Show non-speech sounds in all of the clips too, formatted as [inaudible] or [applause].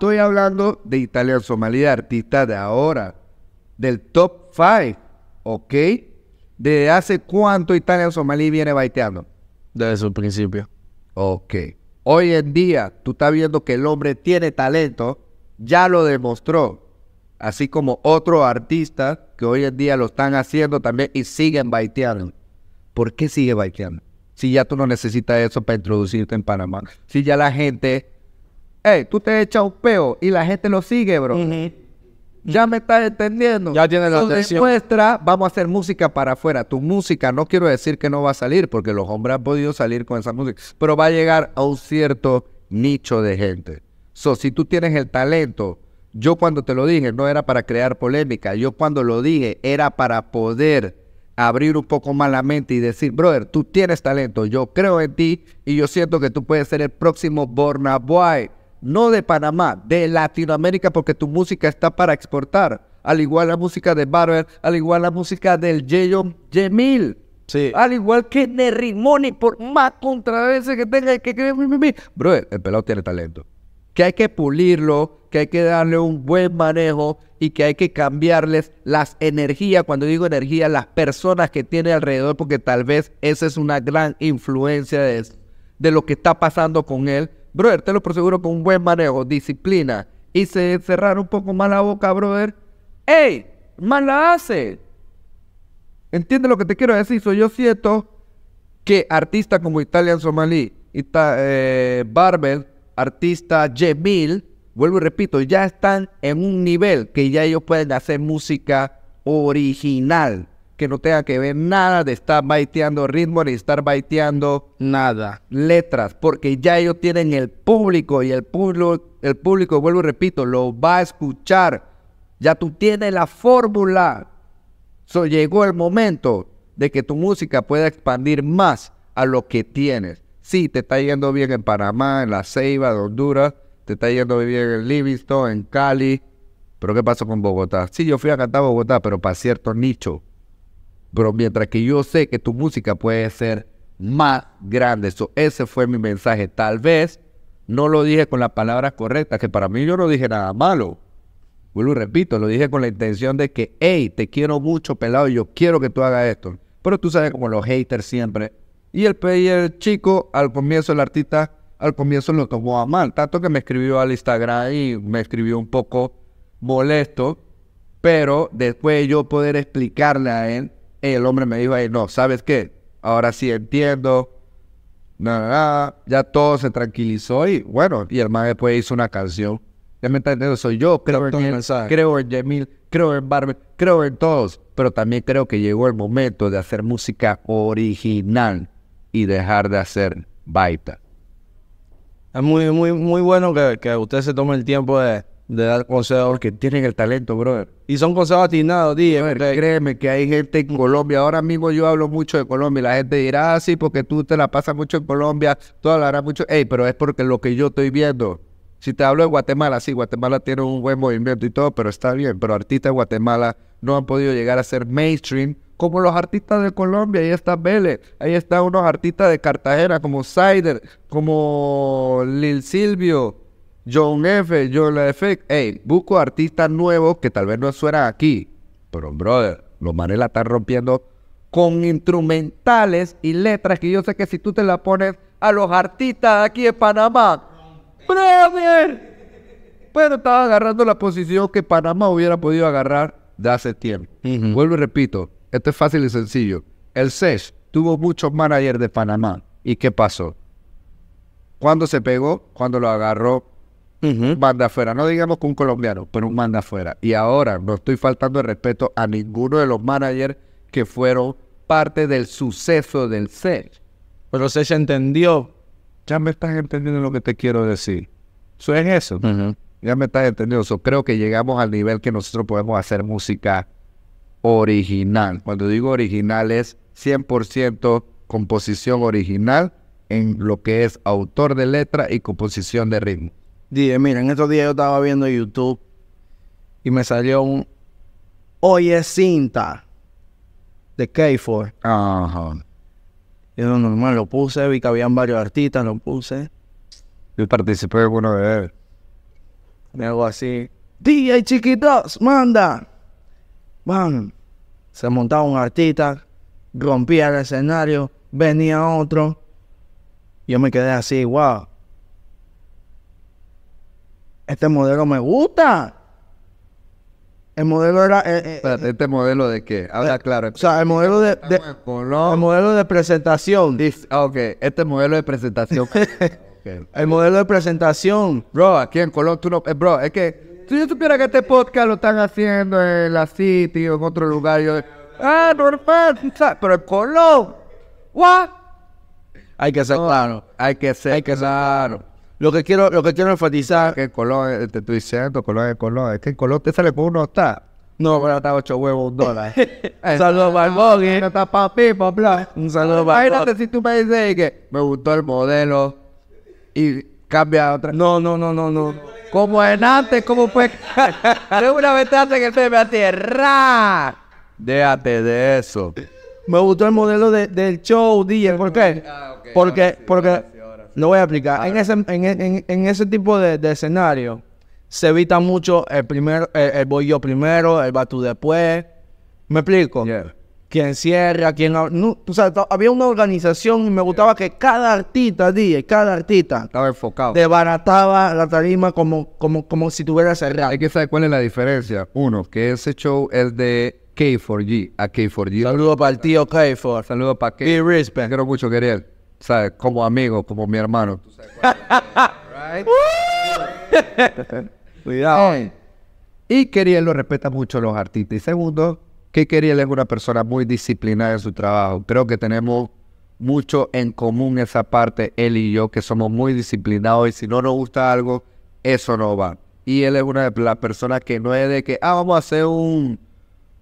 Estoy hablando de Italia Somalia, artista de ahora, del top 5, ¿ok? De hace cuánto Italia Somalí viene baiteando? Desde su principio. Ok. Hoy en día, tú estás viendo que el hombre tiene talento, ya lo demostró. Así como otros artistas que hoy en día lo están haciendo también y siguen baiteando. ¿Por qué sigue baiteando? Si ya tú no necesitas eso para introducirte en Panamá. Si ya la gente hey, tú te echas un peo y la gente lo sigue, bro. Ya me estás entendiendo. Ya tienes la atención. vamos a hacer música para afuera. Tu música, no quiero decir que no va a salir, porque los hombres han podido salir con esa música, pero va a llegar a un cierto nicho de gente. So, si tú tienes el talento, yo cuando te lo dije no era para crear polémica, yo cuando lo dije era para poder abrir un poco más la mente y decir, brother, tú tienes talento, yo creo en ti y yo siento que tú puedes ser el próximo Borna Boy no de Panamá, de Latinoamérica, porque tu música está para exportar. Al igual la música de Barber, al igual la música del Yeyo Yemil. Al igual que Nerrimoni, por más contraveses que tenga, que, que, Bro, el pelado tiene talento. Que hay que pulirlo, que hay que darle un buen manejo y que hay que cambiarles las energías, cuando digo energía, las personas que tiene alrededor, porque tal vez esa es una gran influencia de, de lo que está pasando con él Brother, te lo aseguro con un buen manejo, disciplina y se cerrar un poco más la boca, brother. ¡Ey! ¡Más la hace! ¿Entiendes lo que te quiero decir? Soy yo siento que artistas como Italian Somalí, y eh, Barber, artista Jemil, vuelvo y repito, ya están en un nivel que ya ellos pueden hacer música original que no tenga que ver nada de estar baiteando ritmo ni estar baiteando nada. Letras, porque ya ellos tienen el público y el público, el público, vuelvo y repito, lo va a escuchar. Ya tú tienes la fórmula. So, llegó el momento de que tu música pueda expandir más a lo que tienes. Sí, te está yendo bien en Panamá, en La Ceiba, en Honduras, te está yendo bien en Livingston, en Cali. Pero ¿qué pasó con Bogotá? Sí, yo fui a cantar Bogotá, pero para cierto nicho. Pero mientras que yo sé que tu música puede ser más grande. ese fue mi mensaje. Tal vez no lo dije con las palabras correctas, que para mí yo no dije nada malo. Vuelvo y repito, lo dije con la intención de que, hey, te quiero mucho, pelado, yo quiero que tú hagas esto. Pero tú sabes como los haters siempre. Y el, y el chico, al comienzo, el artista, al comienzo lo tomó a mal. Tanto que me escribió al Instagram y me escribió un poco molesto. Pero después yo poder explicarle a él el hombre me dijo, ahí, no, ¿sabes qué? Ahora sí entiendo. Nada, ya todo se tranquilizó y bueno, y el man después pues hizo una canción. Ya me entiendo, soy yo, creo en, él, creo en Yemil, creo en Barbe, creo en todos, pero también creo que llegó el momento de hacer música original y dejar de hacer baita. Es muy, muy, muy bueno que usted se tome el tiempo de, de dar consejos que tienen el talento, brother. Y son consejos atinados, dije. Créeme que hay gente en Colombia. Ahora mismo yo hablo mucho de Colombia y la gente dirá, ah, sí, porque tú te la pasas mucho en Colombia, tú hablarás mucho. Ey, pero es porque lo que yo estoy viendo. Si te hablo de Guatemala, sí, Guatemala tiene un buen movimiento y todo, pero está bien. Pero artistas de Guatemala no han podido llegar a ser mainstream como los artistas de Colombia. Ahí está Vélez, ahí están unos artistas de Cartagena como Sider, como Lil Silvio, John F., John F., hey, busco artistas nuevos que tal vez no suenan aquí, pero brother, los manes la están rompiendo con instrumentales y letras que yo sé que si tú te la pones a los artistas aquí de Panamá, brother, pero estaba agarrando la posición que Panamá hubiera podido agarrar de hace tiempo. Vuelvo y repito, esto es fácil y sencillo. El SES tuvo muchos managers de Panamá. ¿Y qué pasó? ¿Cuándo se pegó? Cuando lo agarró manda afuera. No digamos que un colombiano, pero un manda afuera. Y ahora no estoy faltando el respeto a ninguno de los managers que fueron parte del suceso del set. Pero e se entendió. Ya me estás entendiendo lo que te quiero decir. Eso es eso. Ya me estás entendiendo. eso creo que llegamos al nivel que nosotros podemos hacer música original. Cuando digo original es 100% composición original en lo que es autor de letra y composición de ritmo. Dije, mira, en estos días yo estaba viendo YouTube y me salió un Oye cinta de K4. Ajá. Uh lo normal, lo puse, vi que habían varios artistas, lo puse. Yo participé de de él. Me hago así. DJ Chiquitos, manda. Van. Se montaba un artista, rompía el escenario, venía otro. Yo me quedé así, guau este modelo me gusta. El modelo era. Eh, eh, espérate, eh, ¿Este modelo de qué? Habla claro. o sea, el modelo de. el modelo de presentación. Ah, ok, este modelo de presentación. [laughs] El modelo de presentación. Bro, aquí en Colón tú no. bro, es que. Si yo supiera que este podcast lo están haciendo en la City o en otro lugar, yo. Ah, normal. Pero el Colón. ¿What? Hay que ser claro. Hay que ser hay que Ser lo que quiero, lo que quiero enfatizar. Que el color, eh, te estoy diciendo, color es color. Es que el color te sale por uno está. No, pero está 8 huevos, un dólar. [laughs] un saludo para el Está para Un saludo para Imagínate si tú me dices que me gustó el modelo y cambia a otra. No, no, no, no, no. Como en antes, como [laughs] De una vez te hacen el pepe a tierra. Déjate de eso. Me gustó el modelo del show, DJ. ¿Por qué? Ah, porque, porque, lo voy a explicar. en, ese, en, ese tipo de, de, escenario se evita mucho el primero el, voy yo primero, el va tú después. ¿Me explico? Yeah. Quién cierra, quién... No, había una organización y me gustaba que cada artista, DJ, cada artista... Estaba enfocado. Debarataba la tarima como, como, como si tuviera cerrado. Hay que saber cuál es la diferencia. Uno, que ese show es de K4G a K4G. Saludos para el tío K4. Saludos para K. Y respect. Quiero mucho querer. Como amigo, como mi hermano. [laughs] Cuidado. Y Keriel lo respeta mucho los artistas. Y segundo, que Keriel es una persona muy disciplinada en su trabajo. Creo que tenemos mucho en común esa parte, él y yo, que somos muy disciplinados y si no nos gusta algo, eso no va. Y él es una de las personas que no es de que, ah, vamos a hacer un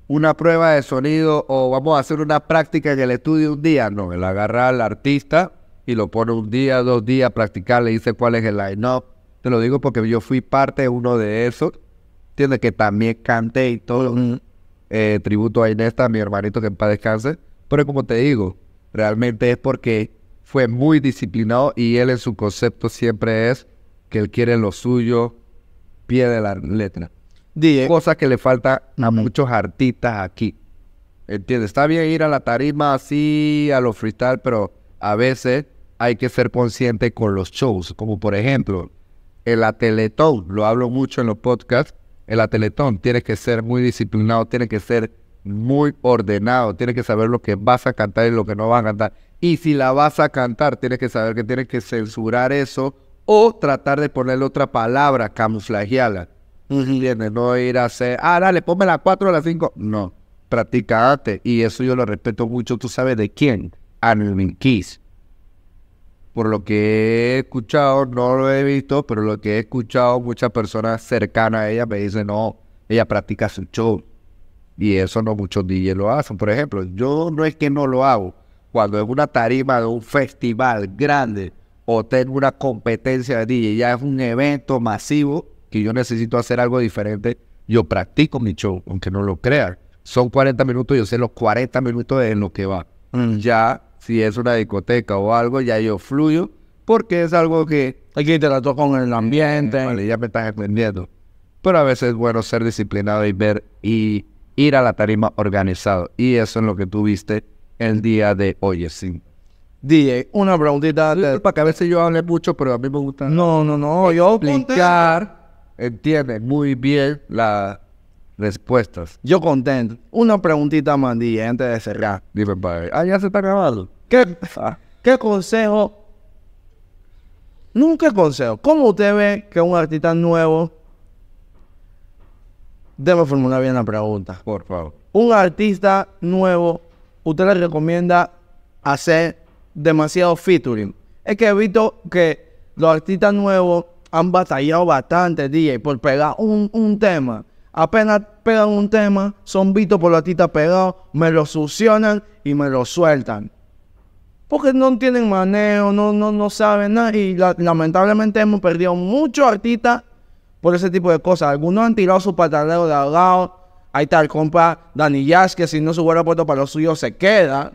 una prueba de sonido o vamos a hacer una práctica en el estudio un día. No, él agarra al artista y lo pone un día, dos días, practicar, le dice cuál es el line-up. Te lo digo porque yo fui parte de uno de esos. Tiene que también canté y todo. un eh, tributo a Inés, a mi hermanito que en paz descanse. Pero como te digo, realmente es porque fue muy disciplinado y él en su concepto siempre es que él quiere lo suyo, pie de la letra cosas Cosa que le falta a muchos artistas aquí. ¿Entiendes? Está bien ir a la tarima así, a los freestyle, pero a veces hay que ser consciente con los shows. Como por ejemplo, el atletón lo hablo mucho en los podcasts, el atletón tiene que ser muy disciplinado, tiene que ser muy ordenado, tiene que saber lo que vas a cantar y lo que no vas a cantar. Y si la vas a cantar, tienes que saber que tienes que censurar eso o tratar de ponerle otra palabra, camuflajearla. No ir a hacer, ah, dale, ponme las 4 a las 5. No, practica Y eso yo lo respeto mucho. ¿Tú sabes de quién? ...Anne Kiss. Por lo que he escuchado, no lo he visto, pero lo que he escuchado, muchas personas cercanas a ella me dicen, no, ella practica su show. Y eso no muchos DJs lo hacen. Por ejemplo, yo no es que no lo hago. Cuando es una tarima de un festival grande o tengo una competencia de DJ, ya es un evento masivo, que yo necesito hacer algo diferente, yo practico mi show, aunque no lo crean. Son 40 minutos, yo sé los 40 minutos en lo que va. Mm. Ya, si es una discoteca o algo, ya yo fluyo, porque es algo que... Hay que interactuar con el ambiente. Vale, ya me estás entendiendo. Pero a veces es bueno ser disciplinado y ver y ir a la tarima organizado. Y eso es lo que viste... el día de hoy, sí. DJ, una preguntita. Para que a veces yo hable mucho, pero a mí me gusta. No, no, no. Yo pintar entiende muy bien las respuestas. Yo contento. Una preguntita Mandilla, antes de cerrar. Dime, padre. Ah, ya se está grabando. ¿Qué, ¿Qué consejo? Nunca consejo. ¿Cómo usted ve que un artista nuevo... debe formular bien la pregunta. Por favor. Un artista nuevo, usted le recomienda hacer demasiado featuring. Es que he visto que los artistas nuevos han batallado bastante, DJ, por pegar un, tema. Apenas pegan un tema, son vistos por la tita pegado, me lo succionan y me lo sueltan. Porque no tienen manejo, no, no, saben nada. Y lamentablemente hemos perdido muchos artistas por ese tipo de cosas. Algunos han tirado su pataleo de al Ahí está el compa Dani Jazz, que si no se hubiera puesto para lo suyo se queda.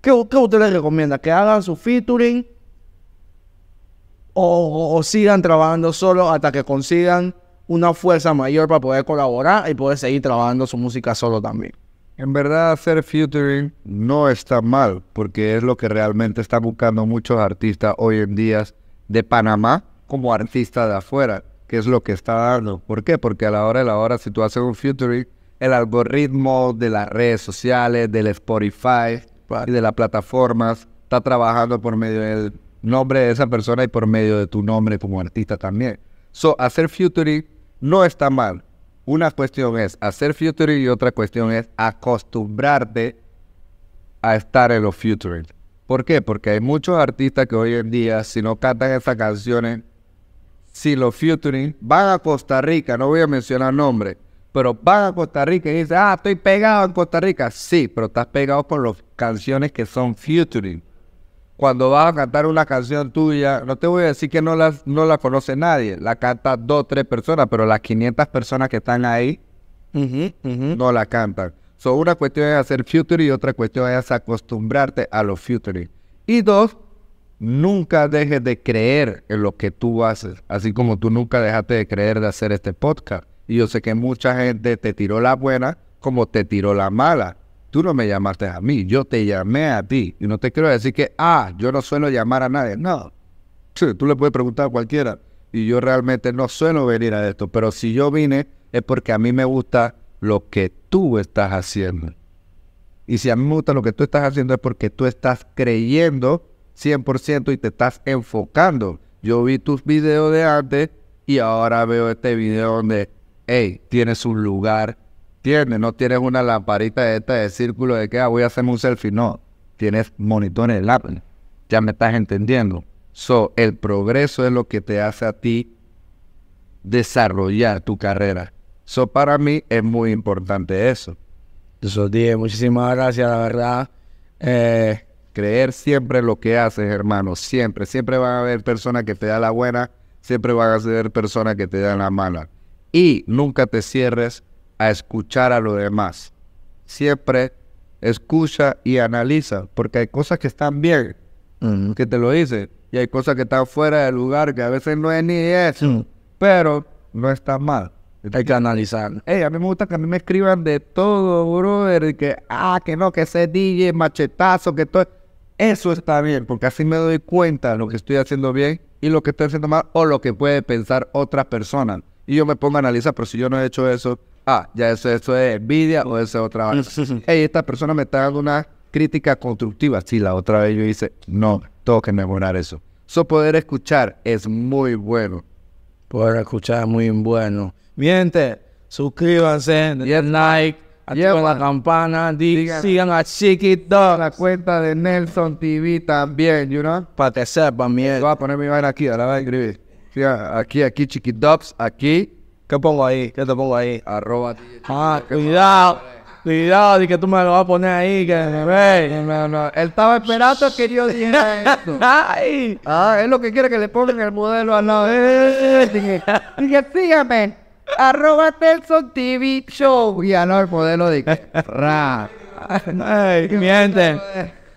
¿Qué, qué usted le recomienda? ¿Que hagan su featuring? o, sigan trabajando solo hasta que consigan una fuerza mayor para poder colaborar y poder seguir trabajando su música solo también. En verdad, hacer featuring no está mal, porque es lo que realmente están buscando muchos artistas hoy en día de Panamá como artistas de afuera, que es lo que está dando. ¿Por qué? Porque a la hora de la hora, si tú haces un featuring, el algoritmo de las redes sociales, del Spotify y de las plataformas está trabajando por medio del nombre de esa persona y por medio de tu nombre como artista también. So, hacer futuring no está mal. Una cuestión es hacer futuring y otra cuestión es acostumbrarte a estar en los futuring, ¿Por qué? Porque hay muchos artistas que hoy en día, si no cantan esas canciones, si los futuring van a Costa Rica, no voy a mencionar nombres, pero van a Costa Rica y dicen, ah, estoy pegado en Costa Rica. Sí, pero estás pegado por las canciones que son futuring cuando vas a cantar una canción tuya, no te voy a decir que no la, no la conoce nadie, la canta dos, tres personas, pero las 500 personas que están ahí no la cantan. So, una cuestión es hacer future y otra cuestión es acostumbrarte a los futury. Y dos, nunca dejes de creer en lo que tú haces, así como tú nunca dejaste de creer de hacer este podcast. Y yo sé que mucha gente te tiró la buena como te tiró la mala Tú no me llamaste a mí, yo te llamé a ti. Y no te quiero decir que, ah, yo no suelo llamar a nadie. No. tú le puedes preguntar a cualquiera. Y yo realmente no suelo venir a esto. Pero si yo vine, es porque a mí me gusta lo que tú estás haciendo. Y si a mí me gusta lo que tú estás haciendo es porque tú estás creyendo 100% y te estás enfocando. Yo vi tus videos de antes y ahora veo este video donde, hey, tienes un lugar no tienes una lamparita esta de círculo de que ah, voy a hacerme un selfie. No, tienes monitores de el Ya me estás entendiendo. So, el progreso es lo que te hace a ti desarrollar tu carrera. So, para mí es muy importante eso. Eso, dije, muchísimas gracias, la verdad. Eh, creer siempre lo que haces, hermano. Siempre, siempre van a haber personas que te dan la buena, siempre van a haber personas que te dan la mala. Y nunca te cierres a escuchar a los demás. Siempre escucha y analiza, porque hay cosas que están bien, que te lo dicen, y hay cosas que están fuera de lugar, que a veces no es ni eso, pero no está mal. Hay que analizar. a mí me gusta que a mí me escriban de todo, brother, que, ah, que no, que ese DJ, machetazo, que todo. Eso está bien, porque así me doy cuenta de lo que estoy haciendo bien y lo que estoy haciendo mal o lo que puede pensar otra persona. Y yo me pongo a analizar, pero si yo no he hecho eso, ah, ya eso, eso es envidia o eso es otra vez. hey, [laughs] esta persona me está dando una crítica constructiva. Sí, la otra vez yo hice, no, tengo que mejorar eso. Eso poder escuchar es muy bueno. Poder escuchar es muy bueno. Miente, suscríbanse, den like, activen la campana, sigan a Chiqui La cuenta de Nelson TV también, you know. Para que sepan, mierda. Voy a poner mi vaina aquí, ahora va a escribir. Aquí, aquí, Chiqui Dubs, aquí. ¿Qué pongo ahí? ¿Qué te pongo ahí? Arroba. Ah, cuidado. Cuidado, y que tú me lo vas a poner ahí, que me ve. Él estaba esperando que yo dijera esto. [laughs] Ay. Ah, es lo que quiere que le pongan el modelo al lado. Eh, eh, eh, dije, sígame. Arroba Telson TV Show. Y no, el modelo de rap. Ay, mienten.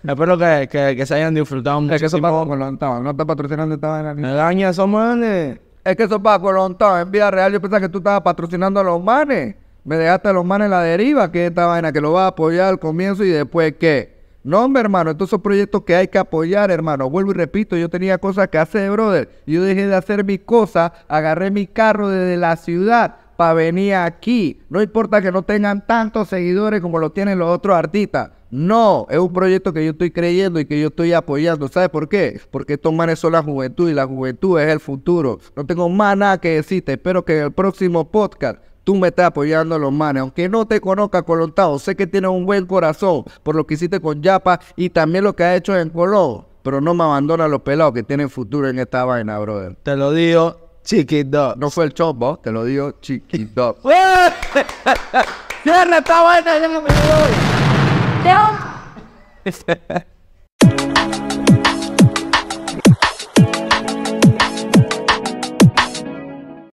Espero que, que, se hayan disfrutado mucho. Es que eso No está patrocinando esta vaina. Me daña, eso, manes. Es que eso para voluntad en vida real yo pensaba que tú estabas patrocinando a los manes. Me dejaste a los manes en la deriva, que esta vaina que lo vas a apoyar al comienzo y después qué. No, hombre, hermano, estos son proyectos que hay que apoyar, hermano. Vuelvo y repito, yo tenía cosas que hacer, brother. Yo dejé de hacer mis cosas, agarré mi carro desde la ciudad para venir aquí. No importa que no tengan tantos seguidores como lo tienen los otros artistas. No, es un proyecto que yo estoy creyendo y que yo estoy apoyando. ¿Sabes por qué? Porque estos manes son la juventud y la juventud es el futuro. No tengo más nada que decirte. Espero que en el próximo podcast tú me estés apoyando a los manes. Aunque no te conozca, Colontado, sé que tienes un buen corazón por lo que hiciste con Yapa y también lo que has hecho en Colón. Pero no me abandona los pelados que tienen futuro en esta vaina, brother. Te lo digo, Chiquito. No fue el chombo, te lo digo, chiquito. [laughs] ¡Eh! [laughs] esta ¡Ya [laughs]